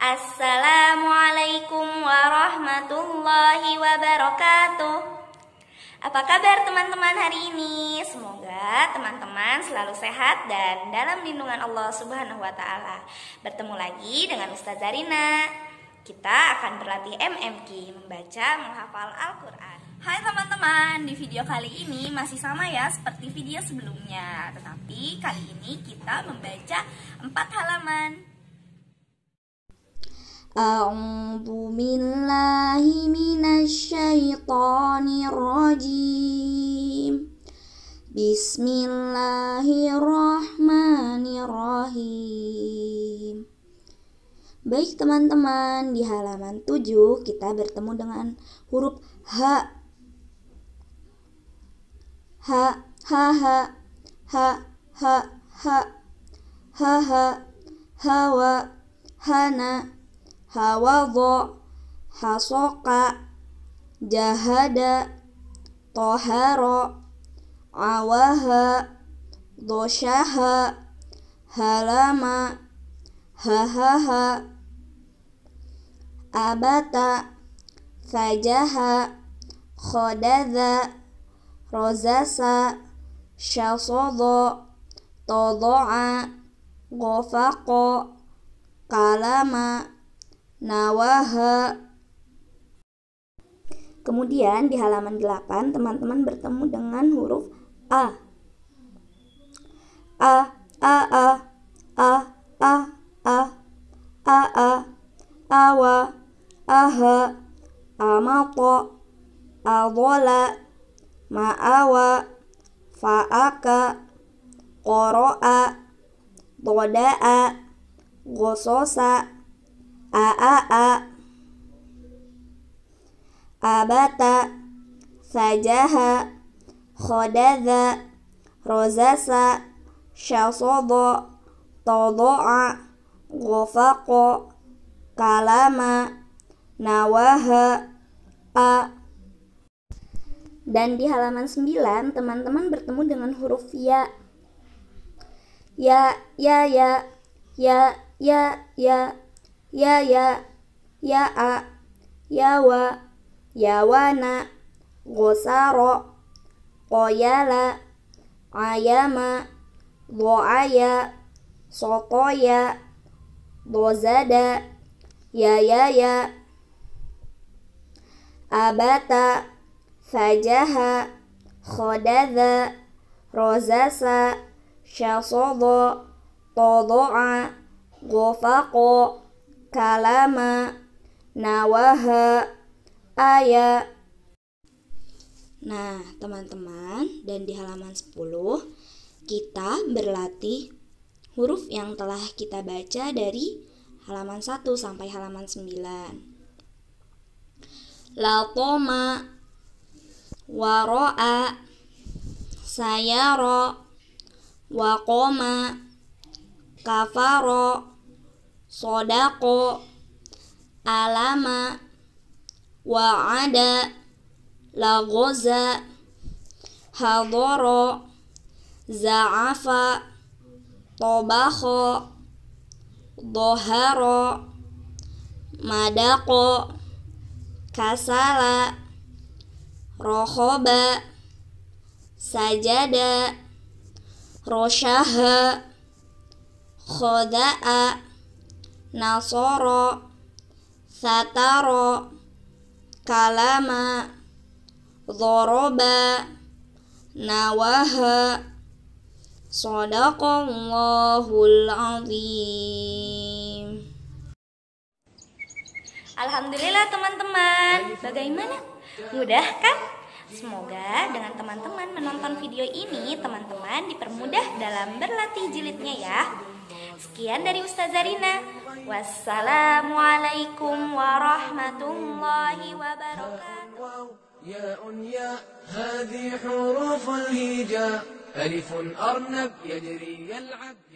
Assalamualaikum warahmatullahi wabarakatuh. Apa kabar teman-teman hari ini? Semoga teman-teman selalu sehat dan dalam lindungan Allah Subhanahu wa taala. Bertemu lagi dengan Ustaz Zarina Kita akan berlatih MMQ, membaca, menghafal Al-Qur'an. Hai teman-teman, di video kali ini masih sama ya seperti video sebelumnya, tetapi kali ini kita membaca 4 halaman. أعوذ بالله من الشيطان الرجيم بسم الله الرحمن الرحيم Baik teman-teman, di halaman 7 kita bertemu dengan huruf H H H H H H H H H h, Hana hawadho hasoka jahada tohara awaha dosyaha halama hahaha abata fajaha khodadha rozasa syasodo todoa gofako kalama nawaha Kemudian di halaman 8 teman-teman bertemu dengan huruf a. A a a a a a a a awa aha A A ma'awa fa'aka A doda'a gososa a a a abata sajaha khodaza rozasa syasodo todoa gofako kalama nawaha a dan di halaman 9 teman-teman bertemu dengan huruf ya ya ya ya ya ya ya ya ya ya a ya wa ya wana gosaro koyala ayama doaya sotoya dozada ya ya ya abata fajaha khodada rozasa shasodo todoa gofako kalama nawaha aya Nah, teman-teman, dan di halaman 10 kita berlatih huruf yang telah kita baca dari halaman 1 sampai halaman 9. Latoma waro'a sayaro wakoma kafaro sodako alama wa'ada lagoza hadoro za'afa tobako doharo madako kasala rohoba sajada rosyaha khoda'a nasoro sataro kalama zoroba nawaha Sadaqallahul azim. Alhamdulillah teman-teman. Bagaimana? Mudah kan? Semoga dengan teman-teman menonton video ini teman-teman dipermudah dalam berlatih jilidnya ya. Sekian dari Ustazah Rina. والسلام عليكم ورحمة الله وبركاته ياء هذه حروف الهجاء ألف أرنب يجري يلعب